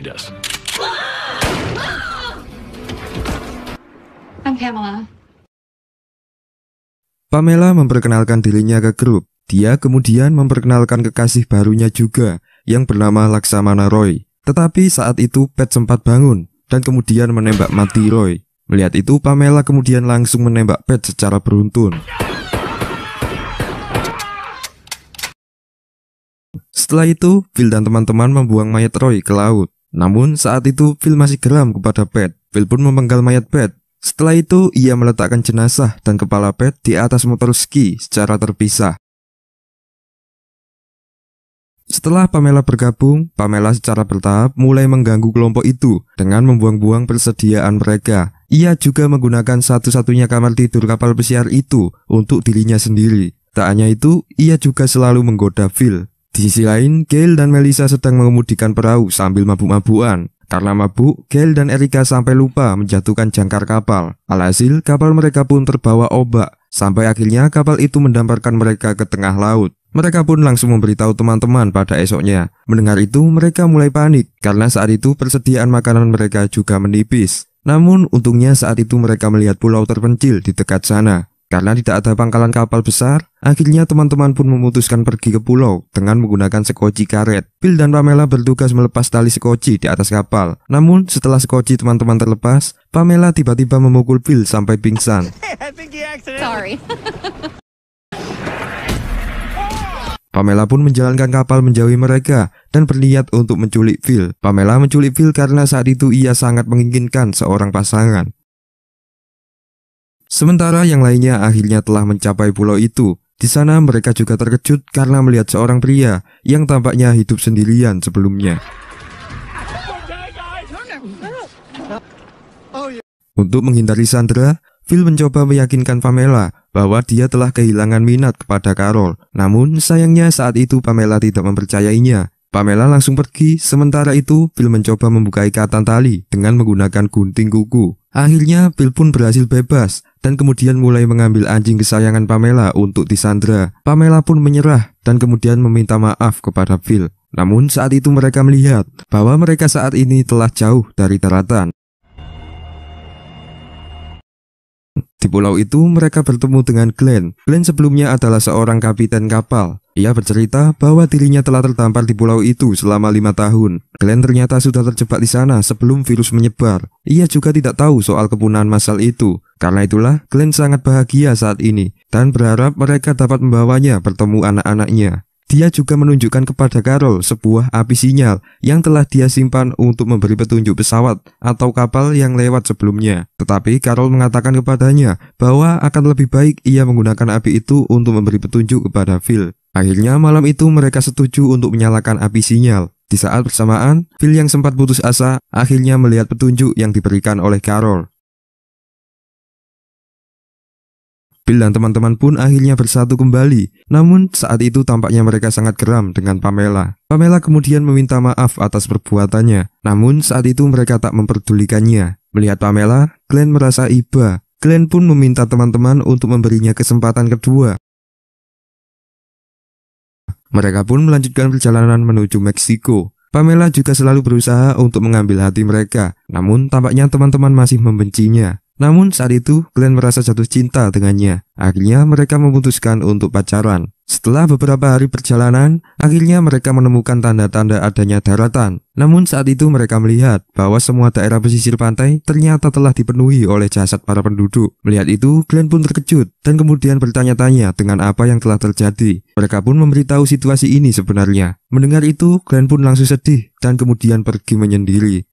find us. I'm Pamela. Pamela memperkenalkan dirinya ke grup. Dia kemudian memperkenalkan kekasih barunya juga yang bernama Laksamana Roy. Tetapi saat itu Pat sempat bangun dan kemudian menembak mati Roy. Melihat itu Pamela kemudian langsung menembak Pat secara beruntun. Setelah itu, Phil dan teman-teman membuang mayat Roy ke laut. Namun saat itu Phil masih geram kepada Pat. Phil pun memenggal mayat Pat. Setelah itu ia meletakkan jenazah dan kepala Pat di atas motor ski secara terpisah. Setelah Pamela bergabung, Pamela secara bertahap mulai mengganggu kelompok itu dengan membuang-buang persediaan mereka. Ia juga menggunakan satu-satunya kamar tidur kapal pesiar itu untuk dirinya sendiri. Tak hanya itu, ia juga selalu menggoda Phil. Di sisi lain, Gail dan Melissa sedang mengemudikan perahu sambil mabuk-mabuan. Karena mabuk, Gail dan Erika sampai lupa menjatuhkan jangkar kapal. Alhasil, kapal mereka pun terbawa ombak, sampai akhirnya kapal itu mendamparkan mereka ke tengah laut. Mereka pun langsung memberitahu teman-teman pada esoknya. Mendengar itu, mereka mulai panik karena saat itu persediaan makanan mereka juga menipis. Namun, untungnya saat itu mereka melihat pulau terpencil di dekat sana. Karena tidak ada pangkalan kapal besar, akhirnya teman-teman pun memutuskan pergi ke pulau dengan menggunakan sekoci karet. Bill dan Pamela bertugas melepas tali sekoci di atas kapal. Namun, setelah sekoci teman-teman terlepas, Pamela tiba-tiba memukul Bill sampai pingsan. Pamela pun menjalankan kapal menjauhi mereka dan berniat untuk menculik Phil. Pamela menculik Phil karena saat itu ia sangat menginginkan seorang pasangan. Sementara yang lainnya akhirnya telah mencapai pulau itu. Di sana mereka juga terkejut karena melihat seorang pria yang tampaknya hidup sendirian sebelumnya. Untuk menghindari Sandra, Phil mencoba meyakinkan Pamela bahwa dia telah kehilangan minat kepada Carol. Namun sayangnya saat itu Pamela tidak mempercayainya. Pamela langsung pergi, sementara itu Phil mencoba membuka ikatan tali dengan menggunakan gunting kuku. Akhirnya, Bill pun berhasil bebas dan kemudian mulai mengambil anjing kesayangan Pamela untuk disandra. Pamela pun menyerah dan kemudian meminta maaf kepada Bill. Namun saat itu mereka melihat bahwa mereka saat ini telah jauh dari daratan. Di pulau itu, mereka bertemu dengan Glenn. Glenn sebelumnya adalah seorang kapiten kapal. Ia bercerita bahwa dirinya telah tertampar di pulau itu selama lima tahun. Glenn ternyata sudah terjebak di sana sebelum virus menyebar. Ia juga tidak tahu soal kepunahan massal itu. Karena itulah, Glenn sangat bahagia saat ini dan berharap mereka dapat membawanya bertemu anak-anaknya. Dia juga menunjukkan kepada Carol sebuah api sinyal yang telah dia simpan untuk memberi petunjuk pesawat atau kapal yang lewat sebelumnya. Tetapi Carol mengatakan kepadanya bahwa akan lebih baik ia menggunakan api itu untuk memberi petunjuk kepada Phil. Akhirnya malam itu mereka setuju untuk menyalakan api sinyal. Di saat bersamaan, Phil yang sempat putus asa akhirnya melihat petunjuk yang diberikan oleh Carol. Bill dan teman-teman pun akhirnya bersatu kembali. Namun saat itu tampaknya mereka sangat geram dengan Pamela. Pamela kemudian meminta maaf atas perbuatannya. Namun saat itu mereka tak memperdulikannya. Melihat Pamela, Glenn merasa iba. Glenn pun meminta teman-teman untuk memberinya kesempatan kedua. Mereka pun melanjutkan perjalanan menuju Meksiko. Pamela juga selalu berusaha untuk mengambil hati mereka, namun tampaknya teman-teman masih membencinya. Namun saat itu, Glenn merasa jatuh cinta dengannya. Akhirnya mereka memutuskan untuk pacaran. Setelah beberapa hari perjalanan, akhirnya mereka menemukan tanda-tanda adanya daratan. Namun saat itu mereka melihat bahwa semua daerah pesisir pantai ternyata telah dipenuhi oleh jasad para penduduk. Melihat itu, Glenn pun terkejut dan kemudian bertanya-tanya dengan apa yang telah terjadi. Mereka pun memberitahu situasi ini sebenarnya. Mendengar itu, Glenn pun langsung sedih dan kemudian pergi menyendiri.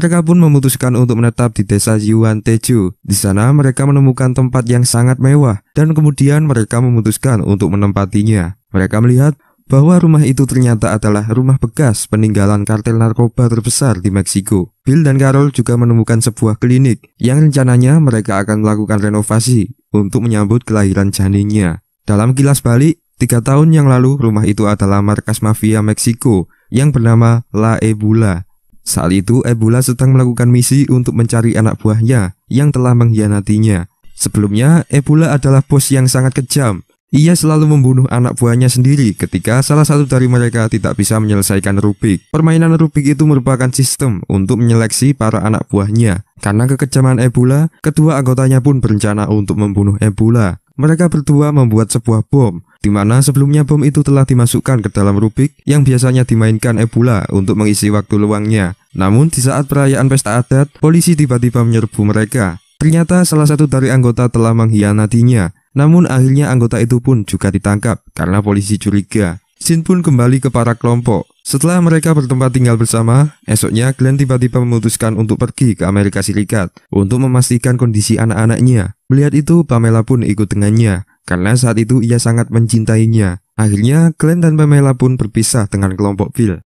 Mereka pun memutuskan untuk menetap di desa Yuan Teju. Di sana mereka menemukan tempat yang sangat mewah dan kemudian mereka memutuskan untuk menempatinya. Mereka melihat bahwa rumah itu ternyata adalah rumah bekas peninggalan kartel narkoba terbesar di Meksiko. Bill dan Carol juga menemukan sebuah klinik yang rencananya mereka akan melakukan renovasi untuk menyambut kelahiran janinnya. Dalam kilas balik, tiga tahun yang lalu rumah itu adalah markas mafia Meksiko yang bernama La Ebola saat itu Ebola sedang melakukan misi untuk mencari anak buahnya yang telah mengkhianatinya. Sebelumnya, Ebola adalah bos yang sangat kejam. Ia selalu membunuh anak buahnya sendiri ketika salah satu dari mereka tidak bisa menyelesaikan Rubik. Permainan Rubik itu merupakan sistem untuk menyeleksi para anak buahnya. Karena kekejaman Ebola, kedua anggotanya pun berencana untuk membunuh Ebola. Mereka berdua membuat sebuah bom, di mana sebelumnya bom itu telah dimasukkan ke dalam Rubik yang biasanya dimainkan Ebola untuk mengisi waktu luangnya. Namun di saat perayaan pesta adat, polisi tiba-tiba menyerbu mereka. Ternyata salah satu dari anggota telah mengkhianatinya, namun akhirnya anggota itu pun juga ditangkap karena polisi curiga. Sin pun kembali ke para kelompok. Setelah mereka bertempat tinggal bersama, esoknya Glenn tiba-tiba memutuskan untuk pergi ke Amerika Serikat untuk memastikan kondisi anak-anaknya. Melihat itu, Pamela pun ikut dengannya karena saat itu ia sangat mencintainya. Akhirnya, Glenn dan Pamela pun berpisah dengan kelompok Phil.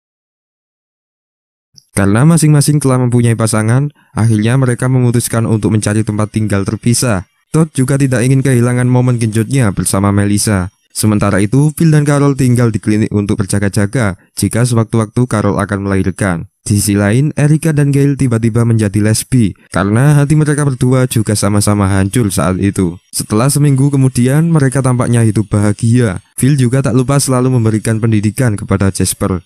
Karena masing-masing telah mempunyai pasangan, akhirnya mereka memutuskan untuk mencari tempat tinggal terpisah. Todd juga tidak ingin kehilangan momen genjotnya bersama Melissa, Sementara itu, Phil dan Carol tinggal di klinik untuk berjaga-jaga jika sewaktu-waktu Carol akan melahirkan. Di sisi lain, Erika dan Gail tiba-tiba menjadi lesbi karena hati mereka berdua juga sama-sama hancur saat itu. Setelah seminggu kemudian, mereka tampaknya hidup bahagia. Phil juga tak lupa selalu memberikan pendidikan kepada Jasper.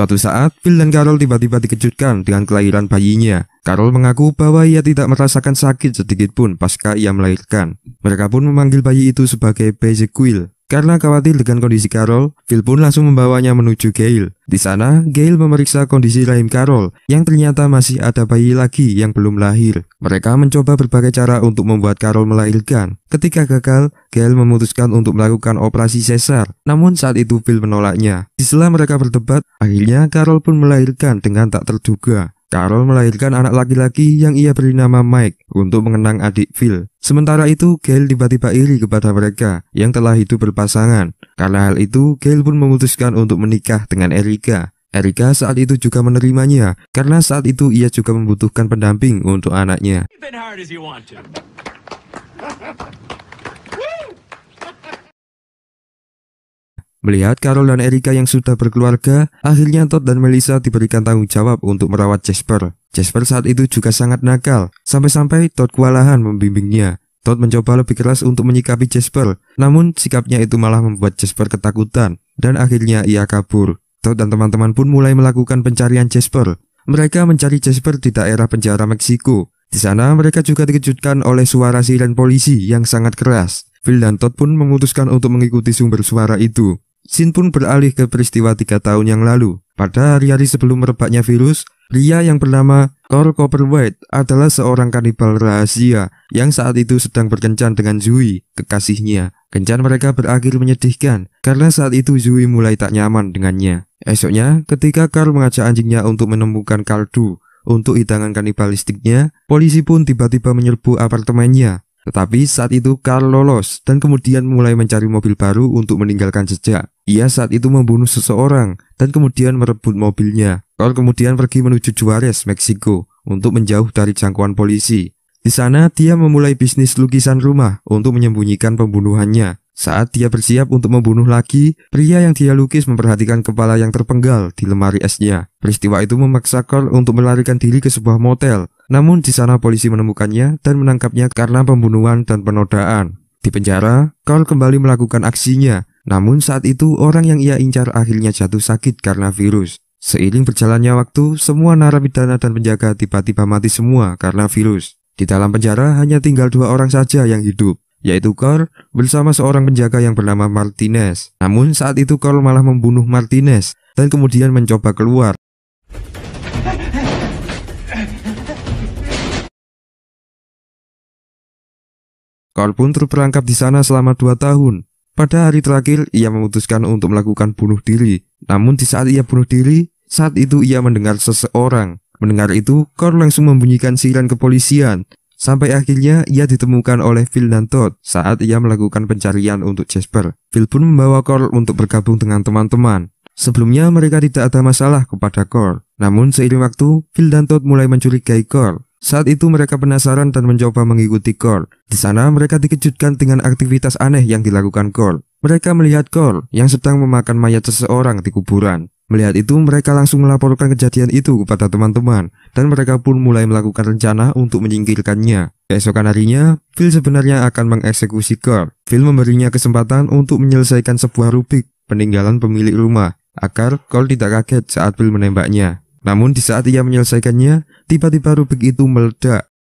Suatu saat, Phil dan Carol tiba-tiba dikejutkan dengan kelahiran bayinya. Carol mengaku bahwa ia tidak merasakan sakit sedikitpun pasca ia melahirkan. Mereka pun memanggil bayi itu sebagai Bezequil. Karena khawatir dengan kondisi Carol, Phil pun langsung membawanya menuju Gail. Di sana, Gail memeriksa kondisi rahim Carol yang ternyata masih ada bayi lagi yang belum lahir. Mereka mencoba berbagai cara untuk membuat Carol melahirkan. Ketika gagal, Gail memutuskan untuk melakukan operasi sesar, namun saat itu Phil menolaknya. Setelah mereka berdebat, akhirnya Carol pun melahirkan dengan tak terduga. Carol melahirkan anak laki-laki yang ia beri nama Mike untuk mengenang adik Phil. Sementara itu, Gail tiba-tiba iri kepada mereka yang telah hidup berpasangan. Karena hal itu, Gail pun memutuskan untuk menikah dengan Erika. Erika saat itu juga menerimanya, karena saat itu ia juga membutuhkan pendamping untuk anaknya. Melihat Carol dan Erika yang sudah berkeluarga, akhirnya Todd dan Melissa diberikan tanggung jawab untuk merawat Jasper. Jasper saat itu juga sangat nakal, sampai-sampai Todd kewalahan membimbingnya. Todd mencoba lebih keras untuk menyikapi Jasper, namun sikapnya itu malah membuat Jasper ketakutan, dan akhirnya ia kabur. Todd dan teman-teman pun mulai melakukan pencarian Jasper. Mereka mencari Jasper di daerah penjara Meksiko. Di sana mereka juga dikejutkan oleh suara siren polisi yang sangat keras. Phil dan Todd pun memutuskan untuk mengikuti sumber suara itu. Sin pun beralih ke peristiwa tiga tahun yang lalu. Pada hari-hari sebelum merebaknya virus, pria yang bernama Carl Copperwhite adalah seorang kanibal rahasia yang saat itu sedang berkencan dengan Zui, kekasihnya. Kencan mereka berakhir menyedihkan karena saat itu Zui mulai tak nyaman dengannya. Esoknya, ketika Carl mengajak anjingnya untuk menemukan kaldu untuk hidangan kanibalistiknya, polisi pun tiba-tiba menyerbu apartemennya tetapi saat itu Carl lolos dan kemudian mulai mencari mobil baru untuk meninggalkan jejak. Ia saat itu membunuh seseorang dan kemudian merebut mobilnya. Carl kemudian pergi menuju Juarez, Meksiko untuk menjauh dari jangkauan polisi. Di sana dia memulai bisnis lukisan rumah untuk menyembunyikan pembunuhannya. Saat dia bersiap untuk membunuh lagi, pria yang dia lukis memperhatikan kepala yang terpenggal di lemari esnya. Peristiwa itu memaksa Carl untuk melarikan diri ke sebuah motel namun di sana polisi menemukannya dan menangkapnya karena pembunuhan dan penodaan. Di penjara, Carl kembali melakukan aksinya. Namun saat itu orang yang ia incar akhirnya jatuh sakit karena virus. Seiring berjalannya waktu, semua narapidana dan penjaga tiba-tiba mati semua karena virus. Di dalam penjara hanya tinggal dua orang saja yang hidup, yaitu Carl bersama seorang penjaga yang bernama Martinez. Namun saat itu Carl malah membunuh Martinez dan kemudian mencoba keluar. Paul pun terperangkap di sana selama dua tahun. Pada hari terakhir, ia memutuskan untuk melakukan bunuh diri. Namun di saat ia bunuh diri, saat itu ia mendengar seseorang. Mendengar itu, Carl langsung membunyikan siren kepolisian. Sampai akhirnya ia ditemukan oleh Phil dan Todd saat ia melakukan pencarian untuk Jasper. Phil pun membawa Carl untuk bergabung dengan teman-teman. Sebelumnya mereka tidak ada masalah kepada Carl. Namun seiring waktu, Phil dan Todd mulai mencurigai Carl. Saat itu mereka penasaran dan mencoba mengikuti Cole. Di sana mereka dikejutkan dengan aktivitas aneh yang dilakukan Cole. Mereka melihat Cole yang sedang memakan mayat seseorang di kuburan. Melihat itu mereka langsung melaporkan kejadian itu kepada teman-teman dan mereka pun mulai melakukan rencana untuk menyingkirkannya. Keesokan harinya, Phil sebenarnya akan mengeksekusi Cole. Phil memberinya kesempatan untuk menyelesaikan sebuah rubik peninggalan pemilik rumah agar Cole tidak kaget saat Phil menembaknya. Namun di saat ia menyelesaikannya, tiba-tiba Rubik itu meledak.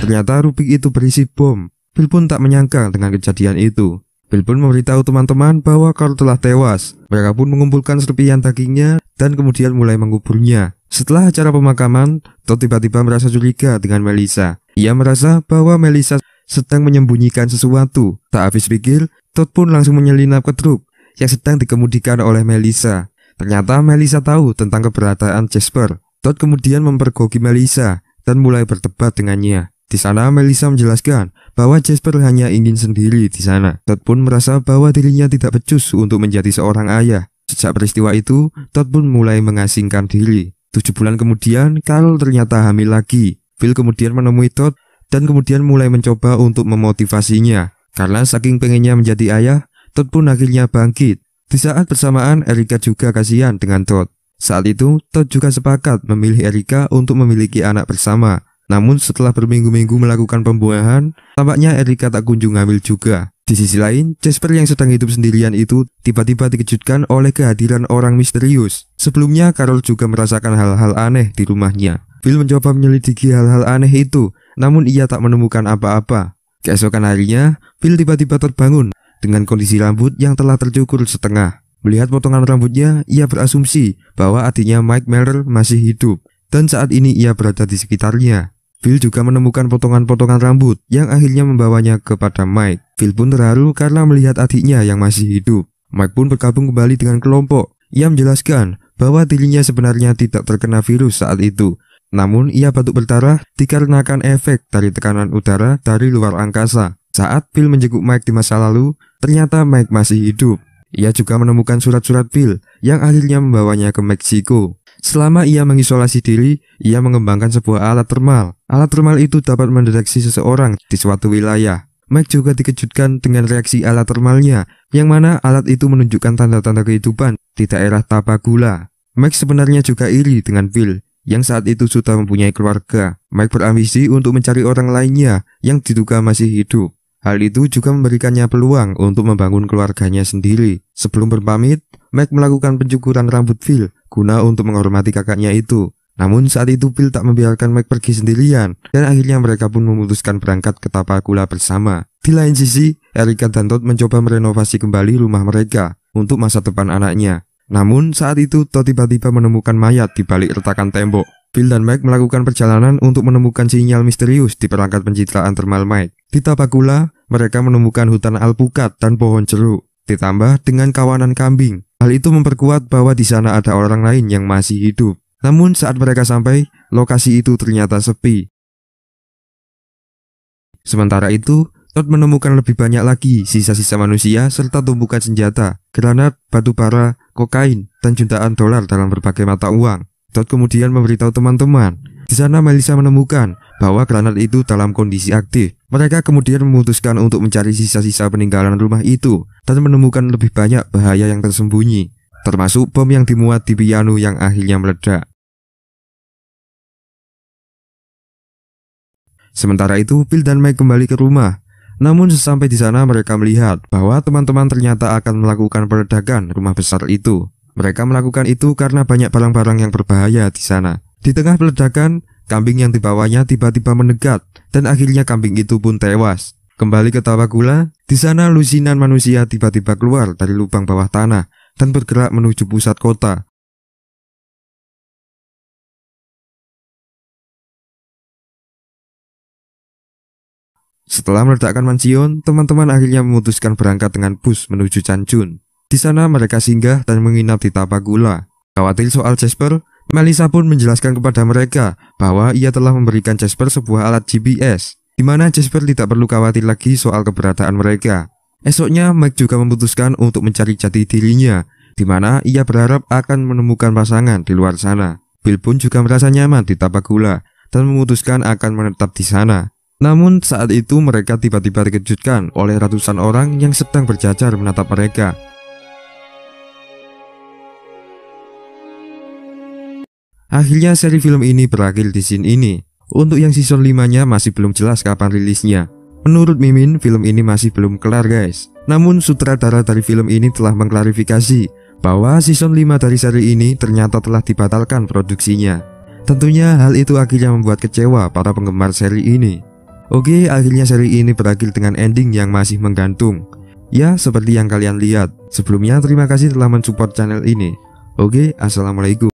Ternyata Rubik itu berisi bom. Bill pun tak menyangka dengan kejadian itu. Bill pun memberitahu teman-teman bahwa Carl telah tewas. Mereka pun mengumpulkan serpihan dagingnya dan kemudian mulai menguburnya. Setelah acara pemakaman, Todd tiba-tiba merasa curiga dengan Melissa. Ia merasa bahwa Melissa sedang menyembunyikan sesuatu. Tak habis pikir, Todd pun langsung menyelinap ke truk yang sedang dikemudikan oleh Melissa. Ternyata Melisa tahu tentang keberadaan Jasper. Todd kemudian mempergoki Melisa dan mulai berdebat dengannya. Di sana Melisa menjelaskan bahwa Jasper hanya ingin sendiri di sana. Todd pun merasa bahwa dirinya tidak becus untuk menjadi seorang ayah. Sejak peristiwa itu, Todd pun mulai mengasingkan diri. Tujuh bulan kemudian, Carol ternyata hamil lagi. Phil kemudian menemui Todd dan kemudian mulai mencoba untuk memotivasinya. Karena saking pengennya menjadi ayah, Todd pun akhirnya bangkit di saat bersamaan, Erika juga kasihan dengan Todd. Saat itu, Todd juga sepakat memilih Erika untuk memiliki anak bersama. Namun setelah berminggu-minggu melakukan pembuahan, tampaknya Erika tak kunjung hamil juga. Di sisi lain, Jasper yang sedang hidup sendirian itu tiba-tiba dikejutkan oleh kehadiran orang misterius. Sebelumnya, Carol juga merasakan hal-hal aneh di rumahnya. Phil mencoba menyelidiki hal-hal aneh itu, namun ia tak menemukan apa-apa. Keesokan harinya, Phil tiba-tiba terbangun dengan kondisi rambut yang telah tercukur setengah. Melihat potongan rambutnya, ia berasumsi bahwa adiknya Mike Merrill masih hidup dan saat ini ia berada di sekitarnya. Phil juga menemukan potongan-potongan rambut yang akhirnya membawanya kepada Mike. Phil pun terharu karena melihat adiknya yang masih hidup. Mike pun bergabung kembali dengan kelompok. Ia menjelaskan bahwa dirinya sebenarnya tidak terkena virus saat itu. Namun ia batuk berdarah dikarenakan efek dari tekanan udara dari luar angkasa. Saat Phil menjenguk Mike di masa lalu, Ternyata Mike masih hidup. Ia juga menemukan surat-surat Bill yang akhirnya membawanya ke Meksiko. Selama ia mengisolasi diri, ia mengembangkan sebuah alat termal. Alat termal itu dapat mendeteksi seseorang di suatu wilayah. Mike juga dikejutkan dengan reaksi alat termalnya, yang mana alat itu menunjukkan tanda-tanda kehidupan di daerah Tapagula. Mike sebenarnya juga iri dengan Bill, yang saat itu sudah mempunyai keluarga. Mike berambisi untuk mencari orang lainnya yang diduga masih hidup. Hal itu juga memberikannya peluang untuk membangun keluarganya sendiri. Sebelum berpamit, Mac melakukan pencukuran rambut Phil guna untuk menghormati kakaknya itu. Namun saat itu Phil tak membiarkan Mac pergi sendirian dan akhirnya mereka pun memutuskan berangkat ke Tapakula bersama. Di lain sisi, Erika dan Todd mencoba merenovasi kembali rumah mereka untuk masa depan anaknya. Namun saat itu Todd tiba-tiba menemukan mayat di balik retakan tembok. Bill dan Mike melakukan perjalanan untuk menemukan sinyal misterius di perangkat pencitraan thermal Mike. Di Tabakula, mereka menemukan hutan alpukat dan pohon jeruk, ditambah dengan kawanan kambing. Hal itu memperkuat bahwa di sana ada orang lain yang masih hidup. Namun saat mereka sampai, lokasi itu ternyata sepi. Sementara itu, Todd menemukan lebih banyak lagi sisa-sisa manusia serta tumpukan senjata, granat, batu bara, kokain, dan jutaan dolar dalam berbagai mata uang. Todd kemudian memberitahu teman-teman. Di sana Melissa menemukan bahwa granat itu dalam kondisi aktif. Mereka kemudian memutuskan untuk mencari sisa-sisa peninggalan rumah itu dan menemukan lebih banyak bahaya yang tersembunyi, termasuk bom yang dimuat di piano yang akhirnya meledak. Sementara itu, Bill dan Mike kembali ke rumah. Namun sesampai di sana mereka melihat bahwa teman-teman ternyata akan melakukan peledakan rumah besar itu. Mereka melakukan itu karena banyak barang-barang yang berbahaya di sana. Di tengah peledakan, kambing yang dibawanya tiba-tiba menegak dan akhirnya kambing itu pun tewas. Kembali ke Tawakula, di sana lusinan manusia tiba-tiba keluar dari lubang bawah tanah dan bergerak menuju pusat kota. Setelah meledakkan mansion, teman-teman akhirnya memutuskan berangkat dengan bus menuju Canjun. Di sana mereka singgah dan menginap di Tapakula. Khawatir soal Jasper, Melissa pun menjelaskan kepada mereka bahwa ia telah memberikan Jasper sebuah alat GPS, di mana Jasper tidak perlu khawatir lagi soal keberadaan mereka. Esoknya, Mike juga memutuskan untuk mencari jati dirinya, di mana ia berharap akan menemukan pasangan di luar sana. Bill pun juga merasa nyaman di Tapakula dan memutuskan akan menetap di sana. Namun saat itu mereka tiba-tiba dikejutkan oleh ratusan orang yang sedang berjajar menatap mereka. Akhirnya seri film ini berakhir di scene ini. Untuk yang season 5-nya masih belum jelas kapan rilisnya. Menurut Mimin, film ini masih belum kelar guys. Namun sutradara dari film ini telah mengklarifikasi bahwa season 5 dari seri ini ternyata telah dibatalkan produksinya. Tentunya hal itu akhirnya membuat kecewa para penggemar seri ini. Oke, akhirnya seri ini berakhir dengan ending yang masih menggantung. Ya, seperti yang kalian lihat. Sebelumnya terima kasih telah mensupport channel ini. Oke, Assalamualaikum.